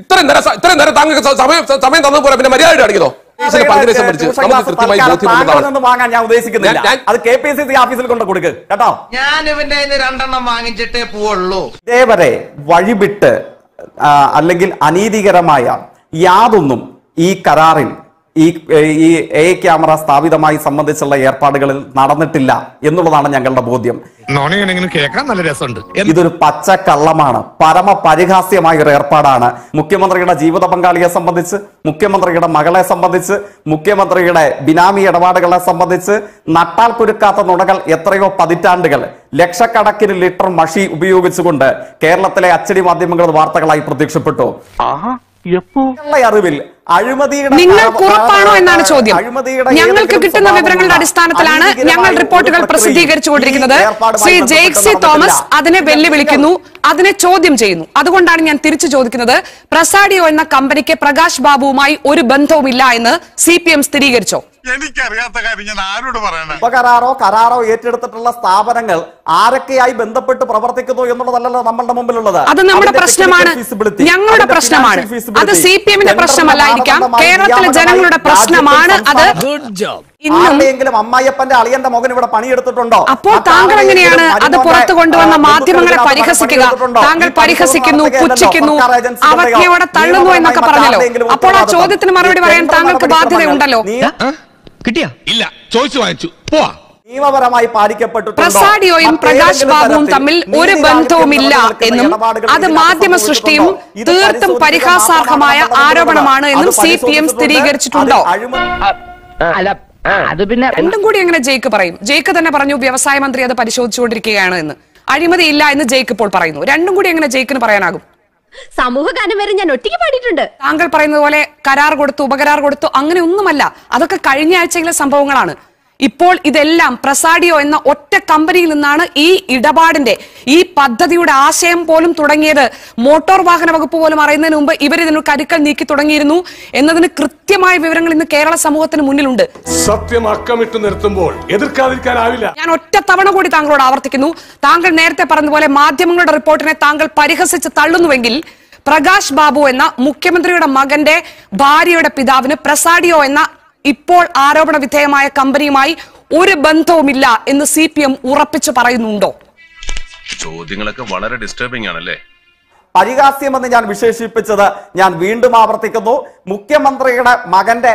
ഇത്രയും നേരം ഇത്രയും നേരം താങ്കൾക്ക് സമയം സമയം തന്നു പോലെ പിന്നെ മര്യാദ കാണിക്കോ ഞാൻ ഓഫീസിൽ കേട്ടോ ഞാൻ രണ്ടെണ്ണം ഇതേവരെ വഴിവിട്ട് അല്ലെങ്കിൽ അനീതികരമായ യാതൊന്നും ഈ കരാറിൽ ഈ ഈ എ ക്യാമറ സ്ഥാപിതമായി സംബന്ധിച്ചുള്ള ഏർപ്പാടുകളിൽ നടന്നിട്ടില്ല എന്നുള്ളതാണ് ഞങ്ങളുടെ ബോധ്യം നല്ല രസമുണ്ട് ഇതൊരു പച്ച കള്ളമാണ് പരമ പരിഹാസ്യമായ ഒരു ഏർപ്പാടാണ് മുഖ്യമന്ത്രിയുടെ ജീവിത പങ്കാളിയെ സംബന്ധിച്ച് മുഖ്യമന്ത്രിയുടെ മകളെ സംബന്ധിച്ച് മുഖ്യമന്ത്രിയുടെ ബിനാമി ഇടപാടുകളെ സംബന്ധിച്ച് നട്ടാൽ കുരുക്കാത്ത നുണകൾ എത്രയോ പതിറ്റാണ്ടുകൾ ലക്ഷക്കണക്കിന് ലിറ്റർ മഷി ഉപയോഗിച്ചുകൊണ്ട് കേരളത്തിലെ അച്ചടി മാധ്യമങ്ങൾ വാർത്തകളായി പ്രത്യക്ഷപ്പെട്ടു അറിവിൽ നിങ്ങൾക്ക് ഉറപ്പാണോ എന്നാണ് ചോദ്യം ഞങ്ങൾക്ക് കിട്ടുന്ന വിവരങ്ങളുടെ അടിസ്ഥാനത്തിലാണ് ഞങ്ങൾ റിപ്പോർട്ടുകൾ പ്രസിദ്ധീകരിച്ചു കൊണ്ടിരിക്കുന്നത് ശ്രീ ജെയ്ക്സി തോമസ് അതിനെ വെല്ലുവിളിക്കുന്നു അതിനെ ചോദ്യം ചെയ്യുന്നു അതുകൊണ്ടാണ് ഞാൻ തിരിച്ചു ചോദിക്കുന്നത് പ്രസാഡിയോ എന്ന കമ്പനിക്ക് പ്രകാശ് ബാബുവുമായി ഒരു ബന്ധവുമില്ല എന്ന് സി സ്ഥിരീകരിച്ചോ എനിക്കറിയാത്ത കാര്യം ഞാൻ ആരോട് പറയണം ഉപകരാറോ കരാറോ ഏറ്റെടുത്തിട്ടുള്ള സ്ഥാപനങ്ങൾ ആരൊക്കെയായി ബന്ധപ്പെട്ട് പ്രവർത്തിക്കുന്നു എന്നുള്ളതല്ലല്ലോ നമ്മളുടെ മുമ്പിലുള്ളത് അത് നമ്മുടെ പ്രശ്നമാണ് ഞങ്ങളുടെ പ്രശ്നമാണ് അത് സി പി എമ്മിന്റെ പ്രശ്നമല്ലായിരിക്കാം കേരളത്തിലെ ജനങ്ങളുടെ പ്രശ്നമാണ് അത് ആരുടെയെങ്കിലും അമ്മായിയപ്പന്റെ അളിയന്റെ മകൻ ഇവിടെ പണിയെടുത്തിട്ടുണ്ടോ അപ്പോൾ താങ്കൾ എങ്ങനെയാണ് അത് പുറത്തു കൊണ്ടുവന്ന മാധ്യമങ്ങളെ പരിഹസിക്കുക താങ്കൾ പരിഹസിക്കുന്നു പുച്ഛിക്കുന്നു അവജ്ഞയോടെ തള്ളുന്നു എന്നൊക്കെ പറഞ്ഞല്ലോ അപ്പോൾ ആ ചോദ്യത്തിന് മറുപടി പറയാൻ താങ്കൾക്ക് ബാധ്യതയുണ്ടല്ലോ കിട്ടിയാ ഇല്ല ചോയ്സ് വാങ്ങിച്ചു പോവാ നിയമപരമായി പ്രസാഡിയോയും പ്രകാശ് ബാബുവും തമ്മിൽ ഒരു ബന്ധവുമില്ല എന്നും അത് മാധ്യമ സൃഷ്ടിയും തീർത്തും പരിഹാസാർഹമായ ആരോപണമാണ് എന്നും സി പി എം സ്ഥിരീകരിച്ചിട്ടുണ്ടോ അത് പിന്നെ രണ്ടും കൂടി എങ്ങനെ ജയ്ക്ക് പറയും ജയ്ക്ക് തന്നെ പറഞ്ഞു വ്യവസായ മന്ത്രി അത് പരിശോധിച്ചുകൊണ്ടിരിക്കുകയാണ് എന്ന് ഇല്ല എന്ന് ജയ്ക്ക് ഇപ്പോൾ പറയുന്നു രണ്ടും കൂടി എങ്ങനെ ജയ്ക്കിന് പറയാനാകും സമൂഹ ഗാനം വരെ ഞാൻ ഒറ്റയ്ക്ക് പാടിയിട്ടുണ്ട് താങ്കൾ പറയുന്നത് പോലെ കരാർ കൊടുത്തു ഉപകരാർ കൊടുത്തു അങ്ങനെ ഒന്നുമല്ല അതൊക്കെ കഴിഞ്ഞ ആഴ്ചയിലെ സംഭവങ്ങളാണ് ഇപ്പോൾ ഇതെല്ലാം പ്രസാഡിയോ എന്ന ഒറ്റ കമ്പനിയിൽ നിന്നാണ് ഈ ഇടപാടിന്റെ ഈ പദ്ധതിയുടെ ആശയം പോലും തുടങ്ങിയത് മോട്ടോർ വാഹന വകുപ്പ് പോലും അറിയുന്നതിന് മുമ്പ് ഇവർ ഇതിന് കരുക്കൾ നീക്കി തുടങ്ങിയിരുന്നു എന്നതിന് കൃത്യമായ വിവരങ്ങൾ ഇന്ന് കേരള സമൂഹത്തിന് മുന്നിലുണ്ട് സത്യം അക്കമിട്ട് നിർത്തുമ്പോൾ എതിർക്കാതിരിക്കാനാവില്ല ഞാൻ ഒറ്റ തവണ കൂടി താങ്കളോട് ആവർത്തിക്കുന്നു താങ്കൾ നേരത്തെ പറഞ്ഞതുപോലെ മാധ്യമങ്ങളുടെ റിപ്പോർട്ടിനെ താങ്കൾ പരിഹസിച്ച് തള്ളുന്നുവെങ്കിൽ പ്രകാശ് ബാബു എന്ന മുഖ്യമന്ത്രിയുടെ മകന്റെ ഭാര്യയുടെ പിതാവിന് പ്രസാഡിയോ എന്ന ഇപ്പോൾ ആരോപണ വിധേയമായ കമ്പനിയുമായി ഒരു ബന്ധവുമില്ല എന്ന് സി പി എം ഉറപ്പിച്ചു പറയുന്നുണ്ടോ ചോദ്യങ്ങളൊക്കെ വളരെ ഡിസ്റ്റർബിംഗ് ആണല്ലേ പരിഹാസ്യമെന്ന് ഞാൻ വിശേഷിപ്പിച്ചത് ഞാൻ വീണ്ടും ആവർത്തിക്കുന്നു മുഖ്യമന്ത്രിയുടെ മകന്റെ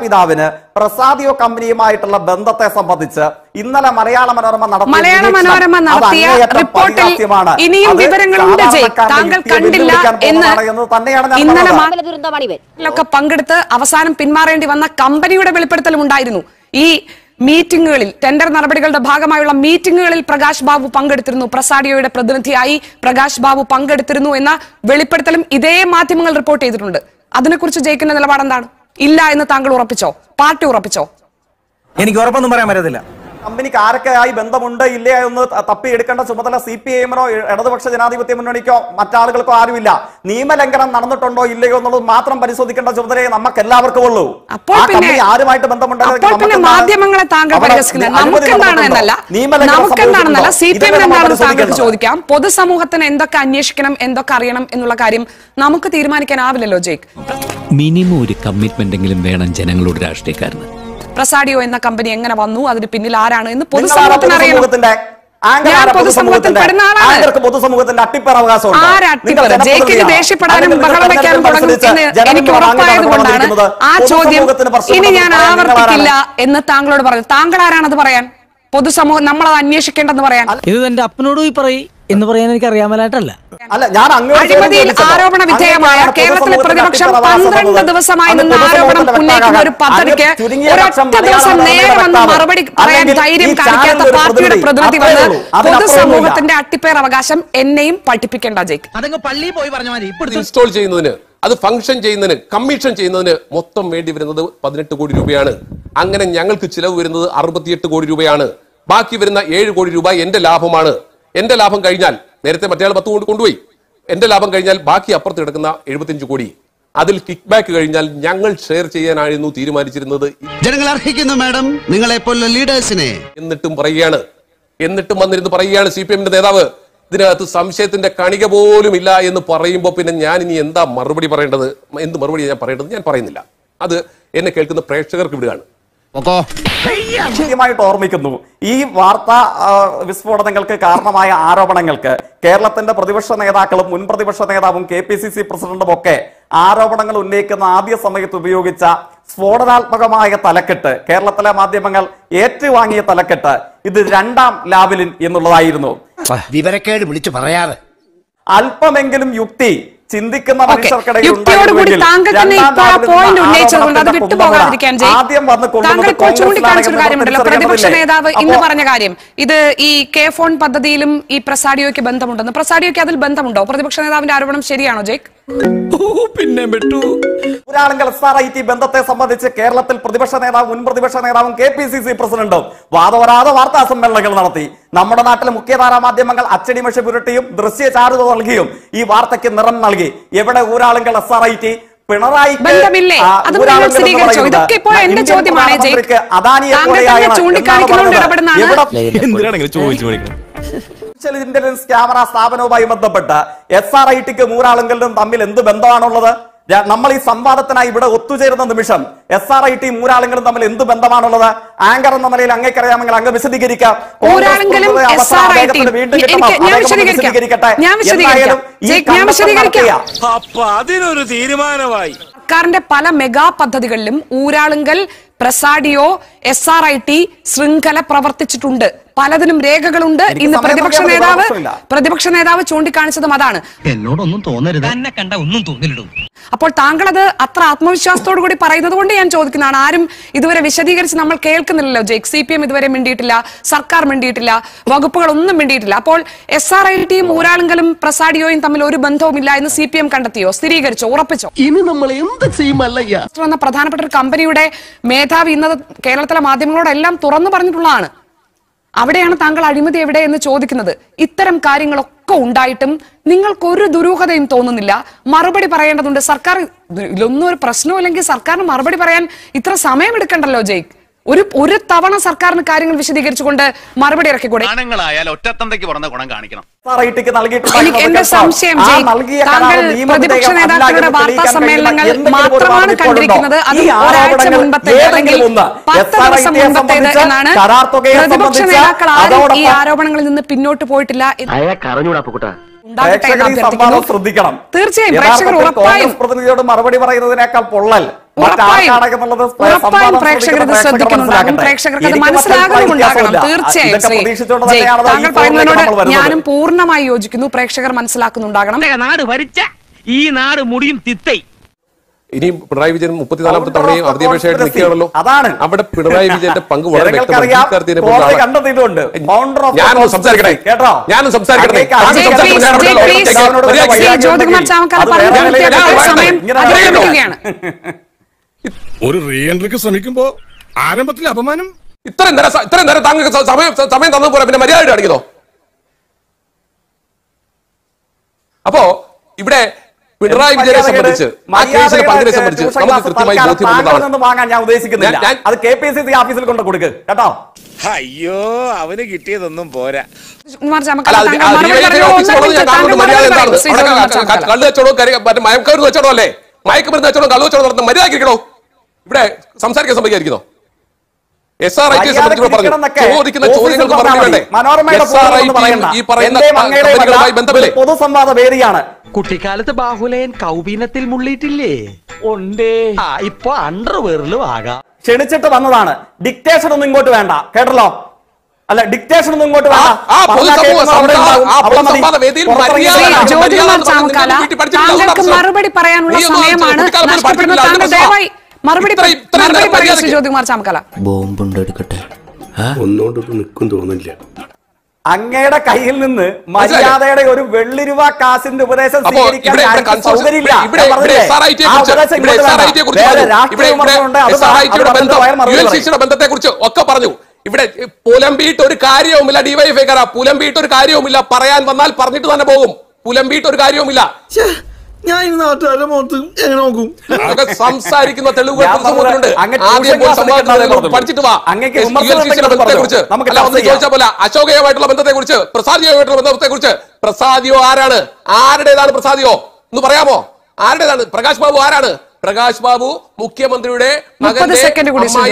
പിതാവിന് പ്രസാദിയോ കമ്പനിയുമായിട്ടുള്ള ബന്ധത്തെ സംബന്ധിച്ച് ഇന്നലെ മലയാള മനോരമ നടത്തിയ റിപ്പോർട്ടിൽ ഇനിയും താങ്കൾ കണ്ടില്ല എന്ന് ഇന്നലെ പങ്കെടുത്ത് അവസാനം പിന്മാറേണ്ടി വന്ന കമ്പനിയുടെ വെളിപ്പെടുത്തലും ഉണ്ടായിരുന്നു ഈ മീറ്റിംഗുകളിൽ ടെൻഡർ നടപടികളുടെ ഭാഗമായുള്ള മീറ്റിംഗുകളിൽ പ്രകാശ് ബാബു പങ്കെടുത്തിരുന്നു പ്രസാഡിയോയുടെ പ്രതിനിധിയായി പ്രകാശ് ബാബു പങ്കെടുത്തിരുന്നു എന്ന വെളിപ്പെടുത്തലും ഇതേ മാധ്യമങ്ങൾ റിപ്പോർട്ട് ചെയ്തിട്ടുണ്ട് അതിനെക്കുറിച്ച് ജയിക്കുന്ന നിലപാടെന്താണ് ഇല്ല എന്ന് താങ്കൾ ഉറപ്പിച്ചോ പാർട്ടി ഉറപ്പിച്ചോ എനിക്ക് ഉറപ്പൊന്നും പറയാൻ പറ്റത്തില്ല കമ്പനിക്ക് ആരൊക്കെയായി ബന്ധമുണ്ട് ഇല്ലേ എന്ന് തപ്പിയെടുക്കേണ്ട ചുമതല സി പി ഐഎമ്മിനോ ഇടതുപക്ഷ ജനാധിപത്യ മുന്നണിക്കോ മറ്റാളുകൾക്കോ ആരുമില്ല നിയമലംഘനം നടന്നിട്ടുണ്ടോ ഇല്ലയോ എന്നുള്ളത് മാത്രം പരിശോധിക്കേണ്ട ചുമതലയെ നമുക്ക് എല്ലാവർക്കും ഉള്ളൂ ആരുമായിട്ട് ബന്ധമുണ്ട് മാധ്യമങ്ങളെ താങ്കൾ ചോദിക്കാം പൊതുസമൂഹത്തിന് എന്തൊക്കെ അന്വേഷിക്കണം എന്തൊക്കെ അറിയണം എന്നുള്ള കാര്യം നമുക്ക് തീരുമാനിക്കാനാവില്ലല്ലോ ജയ്ക്ക് മിനിമം ഒരു കമ്മിറ്റ്മെന്റ് എങ്കിലും വേണം ജനങ്ങളോട് രാഷ്ട്രീയക്കാരന് പ്രസാഡിയോ എന്ന കമ്പനി എങ്ങനെ വന്നു അതിന് പിന്നിൽ ആരാണ് എന്ന് പൊതുസമൂഹത്തിന് അറിയണം ജയിക്കിന് എനിക്ക് ആ ചോദ്യം ഇനി ഞാൻ ആവർത്തിക്കില്ല എന്ന് താങ്കളോട് പറഞ്ഞു താങ്കൾ ആരാണത് പറയാൻ പൊതുസമൂഹം നമ്മളത് അന്വേഷിക്കേണ്ടെന്ന് പറയാൻ ഇത് എന്റെ അപ്പനോട് പോയി പറയും എന്ന് പറയാൻ എനിക്ക് അറിയാൻ മേലായിട്ടല്ല ഞാൻ കേരളത്തിലെ പ്രതിപക്ഷം ആരോപണം ഒരു പദ്ധതിക്ക് ദിവസം മറുപടി പറയാൻ ധൈര്യം കാണിക്കാത്ത പാർട്ടിയുടെ അട്ടിപ്പേർ അവകാശം എന്നെയും പഠിപ്പിക്കേണ്ട ജയിക്ക് അതങ്ങ് പള്ളിയിൽ പോയി പറഞ്ഞ ചെയ്യുന്നതിന് അത് ഫംഗ്ഷൻ ചെയ്യുന്നതിന് കമ്മീഷൻ ചെയ്യുന്നതിന് മൊത്തം വേണ്ടി വരുന്നത് പതിനെട്ട് കോടി രൂപയാണ് അങ്ങനെ ഞങ്ങൾക്ക് ചിലവ് വരുന്നത് അറുപത്തിയെട്ട് കോടി രൂപയാണ് ബാക്കി വരുന്ന ഏഴ് കോടി രൂപ എന്റെ ലാഭമാണ് എന്റെ ലാഭം കഴിഞ്ഞാൽ നേരത്തെ മറ്റേ പത്ത് കൊണ്ട് കൊണ്ടുപോയി എന്റെ ലാഭം കഴിഞ്ഞാൽ ബാക്കി അപ്പുറത്ത് കിടക്കുന്ന എഴുപത്തിയഞ്ച് കോടി അതിൽ കിക്ക് ബാക്ക് കഴിഞ്ഞാൽ ഞങ്ങൾ ഷെയർ ചെയ്യാനായിരുന്നു തീരുമാനിച്ചിരുന്നത് ജനങ്ങൾ അർഹിക്കുന്നു മാഡം നിങ്ങളെ പോലുള്ള ലീഡേഴ്സിനെ എന്നിട്ടും പറയുകയാണ് എന്നിട്ടും വന്നിരുന്ന് പറയുകയാണ് സി പി എമ്മിന്റെ നേതാവ് ഇതിനകത്ത് സംശയത്തിന്റെ കണിക പോലും ഇല്ല എന്ന് പറയുമ്പോൾ പിന്നെ ഞാൻ ഇനി എന്താ മറുപടി പറയേണ്ടത് എന്ത് മറുപടി ഞാൻ പറയേണ്ടത് ഞാൻ പറയുന്നില്ല അത് എന്നെ കേൾക്കുന്ന പ്രേക്ഷകർക്ക് വിടുകയാണ് ശരിയമായിട്ട് ഓർമ്മിക്കുന്നു ഈ വാർത്താ വിസ്ഫോടനങ്ങൾക്ക് കാരണമായ ആരോപണങ്ങൾക്ക് കേരളത്തിന്റെ പ്രതിപക്ഷ നേതാക്കളും മുൻ പ്രതിപക്ഷ നേതാവും കെ പി സി സി പ്രസിഡന്റും ഒക്കെ ആരോപണങ്ങൾ ഉന്നയിക്കുന്ന ആദ്യ സമയത്ത് ഉപയോഗിച്ച സ്ഫോടനാത്മകമായ തലക്കെട്ട് കേരളത്തിലെ മാധ്യമങ്ങൾ ഏറ്റുവാങ്ങിയ തലക്കെട്ട് ഇത് രണ്ടാം ലാവലിൻ എന്നുള്ളതായിരുന്നു വിവരക്കേട് വിളിച്ചു പറയാറ് അല്പമെങ്കിലും യുക്തി ചിന്തിക്കുന്ന ആദ്യം പ്രതിപക്ഷ നേതാവ് ഇന്ന് പറഞ്ഞ കാര്യം ഇത് ഈ കെ ഫോൺ പദ്ധതിയിലും ഈ പ്രസാഡിയോക്ക് ബന്ധമുണ്ടെന്ന് പ്രസാഡിയോക്ക് അതിൽ ബന്ധമുണ്ടോ പ്രതിപക്ഷ നേതാവിന്റെ ആരോപണം ശരിയാണോ ജേക്ക് പിന്നെ വിട്ടു പുരാളങ്കൽ എസ്ആർ ഐ ടി ബന്ധത്തെ സംബന്ധിച്ച് കേരളത്തിൽ പ്രതിപക്ഷ നേതാവും മുൻ പ്രതിപക്ഷ നേതാവും കെ പി സി സി പ്രസിഡന്റും വാദവരാതെ വാർത്താ സമ്മേളനങ്ങൾ നടത്തി നമ്മുടെ നാട്ടിലെ മുഖ്യധാരാ മാധ്യമങ്ങൾ അച്ചടിമഷ പുരട്ടിയും ദൃശ്യ ചാരുത നൽകിയും ഈ വാർത്തയ്ക്ക് നിറം നൽകി എവിടെ Uralungal S R I T Pinarayi അദാനിയെ ആർട്ടിഫിഷ്യൽ ഇന്റലിജൻസ് ക്യാമറ സ്ഥാപനവുമായി ബന്ധപ്പെട്ട എസ് ആർ ഐ ടിക്ക് മൂരാളുങ്കലിനും തമ്മിൽ എന്ത് ബന്ധമാണുള്ളത് നമ്മൾ ഈ സംവാദത്തിനായി ഇവിടെ ഒത്തുചേരുന്ന നിമിഷം എസ് ആർ ഐ ടി മൂരാളുകളും തമ്മിൽ എന്ത് ബന്ധമാണുള്ളത് ആങ്കർ എന്ന നിലയിൽ അങ്ങേക്കറിയാമെങ്കിൽ അങ്ങ് വിശദീകരിക്കാം തീരുമാനമായി സർക്കാരിന്റെ പല മെഗാ പദ്ധതികളിലും Uralungal Prasadio S R I T ശൃംഖല പ്രവർത്തിച്ചിട്ടുണ്ട് പലതിനും രേഖകളുണ്ട് ഇന്ന് പ്രതിപക്ഷ നേതാവ് പ്രതിപക്ഷ നേതാവ് ചൂണ്ടിക്കാണിച്ചതും അതാണ് എന്നോടൊന്നും തോന്നരുത് എന്നെ കണ്ട ഒന്നും തോന്നില്ലടും അപ്പോൾ താങ്കളത് അത്ര ആത്മവിശ്വാസത്തോടു കൂടി പറയുന്നത് കൊണ്ട് ഞാൻ ചോദിക്കുന്നതാണ് ആരും ഇതുവരെ വിശദീകരിച്ച് നമ്മൾ കേൾക്കുന്നില്ലല്ലോ ജെക് സി പി എം ഇതുവരെ മിണ്ടിയിട്ടില്ല സർക്കാർ മിണ്ടിയിട്ടില്ല ഒന്നും മിണ്ടിയിട്ടില്ല അപ്പോൾ എസ് ആർ ഐ ടിയും ഊരാളുങ്കലും പ്രസാഡിയോയും തമ്മിൽ ഒരു ബന്ധവുമില്ല എന്ന് സി പി എം കണ്ടെത്തിയോ സ്ഥിരീകരിച്ചോ ഉറപ്പിച്ചോ ഇനി നമ്മൾ എന്ത് ചെയ്യുമല്ല പ്രധാനപ്പെട്ട ഒരു കമ്പനിയുടെ മേധാവി ഇന്നത് കേരളത്തിലെ മാധ്യമങ്ങളോടെല്ലാം തുറന്നു പറഞ്ഞിട്ടുള്ളതാണ് അവിടെയാണ് താങ്കൾ അഴിമതി എവിടെ എന്ന് ചോദിക്കുന്നത് ഇത്തരം കാര്യങ്ങളൊക്കെ ഉണ്ടായിട്ടും നിങ്ങൾക്ക് ഒരു ദുരൂഹതയും തോന്നുന്നില്ല മറുപടി പറയേണ്ടതുണ്ട് സർക്കാർ ഇതിലൊന്നും ഒരു പ്രശ്നവും സർക്കാരിന് മറുപടി പറയാൻ ഇത്ര സമയമെടുക്കണ്ടല്ലോ ജയ്ക്ക് ഒരു ഒരു തവണ സർക്കാരിന് കാര്യങ്ങൾ വിശദീകരിച്ചുകൊണ്ട് മറുപടി ഇറക്കിക്കൂടെ ഗുണം കാണിക്കണം പ്രതിപക്ഷ നേതാക്കളുടെ വാർത്താ മാത്രമാണ് കണ്ടിരിക്കുന്നത് അത് എന്നാണ് ഈ ആരോപണങ്ങളിൽ നിന്ന് പിന്നോട്ട് പോയിട്ടില്ല തീർച്ചയായും പ്രേക്ഷകർ ഉറപ്പായും പ്രതിനിധിയോട് മറുപടി പറയുന്നതിനേക്കാൾ പൊള്ളൽ ഉറപ്പായും പ്രേക്ഷകർ ഇത് ശ്രദ്ധിക്കുന്നുണ്ടാകും പ്രേക്ഷകർക്ക് അത് മനസ്സിലാകുന്നുണ്ടാകണം തീർച്ചയായും താങ്കൾ ഞാനും പൂർണ്ണമായി യോജിക്കുന്നു പ്രേക്ഷകർ മനസ്സിലാക്കുന്നുണ്ടാകണം നാട് ഭരിച്ച ഈ നാട് മുടിയും തിത്തൈ ഇനി പിണറായി വിജയൻ മുപ്പത്തിനാലാമത്തെ തവണയും അവധിയപേക്ഷയായിട്ട് നിൽക്കുകയാണല്ലോ അതാണ് അവിടെ പിണറായി വിജയന്റെ പങ്ക് വളരെ ഞാനൊന്ന് സംസാരിക്കട്ടെ ഞാനും സംസാരിക്കട്ടെ സമയം ഒരു റീഎൻട്രിക്ക് ശ്രമിക്കുമ്പോ ആരംഭത്തിലെ അപമാനം ഇത്രയും നേരം ഇത്രയും നേരം താങ്കൾക്ക് സമയം സമയം തന്നു പോലെ പിന്നെ മര്യാദ കാണിക്കതോ അപ്പോ ഇവിടെ പിണറായി വിജയനെ സംബന്ധിച്ച് സംബന്ധിച്ച് കൃത്യമായി ഞാൻ ഉദ്ദേശിക്കുന്നില്ല അത് കേട്ടോ അയ്യോ അവന് കിട്ടിയതൊന്നും പോരാ കള്ളു വെച്ചോളൂ മയക്കമരുന്ന് വെച്ചോളൂ അല്ലേ മയക്കുമരുന്ന് വെച്ചോളൂ കള്ളു വെച്ചോളൂ മര്യാദ ഇരിക്കണോ ഇവിടെ സംസാരിക്കാൻ സംഭവിക്കാതിരിക്കുന്നോ എസ് ആർ ഐ ടി പറഞ്ഞു ചോദിക്കുന്ന ചോദ്യങ്ങൾക്ക് മറുപടി വേണ്ടേ ഈ പറയുന്ന കമ്പനികളുമായി ബന്ധമില്ലേ പൊതുസംവാദ വേദിയാണ് കുട്ടിക്കാലത്ത് ബാഹുലയൻ കൗബീനത്തിൽ മുള്ളിയിട്ടില്ലേ ഉണ്ടേ ഇപ്പൊ അണ്ടർവെയറിലും ആകാം ക്ഷണിച്ചിട്ട് വന്നതാണ് ഡിക്റ്റേഷൻ ഒന്നും ഇങ്ങോട്ട് വേണ്ട കേട്ടല്ലോ അല്ല ഡിക്റ്റേഷൻ ഒന്നും ഇങ്ങോട്ട് വേണ്ട മറുപടി പറയാനുള്ള സമയമാണ് ദയവായി മറുപടി തോന്നില്ല അങ്ങയുടെ കയ്യിൽ നിന്ന് മര്യാദയുടെ ഒരു വെള്ളി രൂപ കാസിന്റെ ഉപദേശം സ്വീകരിക്കാൻ ഒക്കെ പറഞ്ഞു ഇവിടെ പുലമ്പിയിട്ട് ഒരു കാര്യവുമില്ല ഡിവൈഎഫ്ഐക്കാരാ പുലമ്പിയിട്ട് ഒരു കാര്യവുമില്ല പറയാൻ വന്നാൽ പറഞ്ഞിട്ട് തന്നെ പോകും പുലമ്പിയിട്ട് ഒരു കാര്യവുമില്ല ഞാൻ ഇന്ന് നാട്ടുകാരുടെ മുഖത്ത് എങ്ങനെ നോക്കും അതൊക്കെ സംസാരിക്കുന്ന തെളിവുകൾ പഠിച്ചിട്ട് വാ കുറിച്ച് ചോദിച്ചാൽ പോലെ അശോകയുമായിട്ടുള്ള ബന്ധത്തെ കുറിച്ച് പ്രസാദിയുമായിട്ടുള്ള ബന്ധത്തെ കുറിച്ച് പ്രസാദിയോ ആരാണ് ആരുടേതാണ് പ്രസാദിയോ എന്ന് പറയാമോ ആരുടേതാണ് പ്രകാശ് ബാബു ആരാണ് പ്രകാശ് ബാബു മുഖ്യമന്ത്രിയുടെ മകന്റെ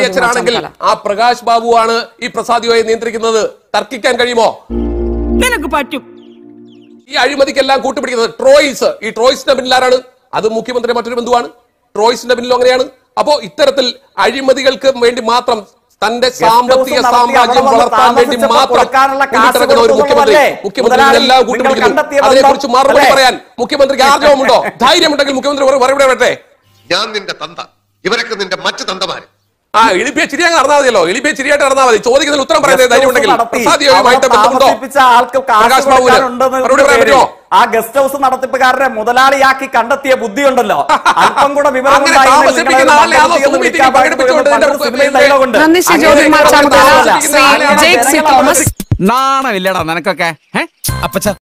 അച്ഛനാണെങ്കിൽ ആ പ്രകാശ് ബാബു ആണ് ഈ പ്രസാദിയോയെ നിയന്ത്രിക്കുന്നത് തർക്കിക്കാൻ കഴിയുമോ പറ്റും ഈ അഴിമതിക്കെല്ലാം കൂട്ടുപിടിക്കുന്നത് ട്രോയിസ് ഈ ട്രോയിസിന്റെ പിന്നിലാരാണ് അത് മുഖ്യമന്ത്രിയുടെ മറ്റൊരു ബന്ധുവാണ് ട്രോയ്സിന്റെ പിന്നിലും അങ്ങനെയാണ് അപ്പോ ഇത്തരത്തിൽ അഴിമതികൾക്ക് വേണ്ടി മാത്രം തന്റെ സാമ്പത്തിക സാമ്രാജ്യം വളർത്താൻ വേണ്ടി മാത്രം ഒരു മുഖ്യമന്ത്രി മുഖ്യമന്ത്രി എല്ലാം കൂട്ടുപിടിക്കുന്നു അതിനെക്കുറിച്ച് മറുപടി പറയാൻ മുഖ്യമന്ത്രിക്ക് ആഗ്രഹമുണ്ടോ ധൈര്യമുണ്ടെങ്കിൽ മുഖ്യമന്ത്രി മറുപടി പറയട്ടെ ഞാൻ നിന്റെ തന്ത ഇവരൊക്കെ നിന്റെ മറ്റു തന്തമാര് ആ എളിപ്പിയ ചിരി അങ്ങ് നടന്നാൽ മതിയല്ലോ എളിപ്പിയ ചിരിയായിട്ട് നടന്നാൽ മതി ചോദിക്കുന്ന ഉത്തരം പറയുന്നത് ധൈര്യം ഉണ്ടെങ്കിൽ ആ ഗസ്റ്റ് ഹൗസ് നടത്തിപ്പുകാരനെ മുതലാളിയാക്കി കണ്ടെത്തിയ ബുദ്ധിയുണ്ടല്ലോ അല്പം കൂടെ വിവരങ്ങൾ നാണമില്ലടാ നിനക്കൊക്കെ അപ്പച്ച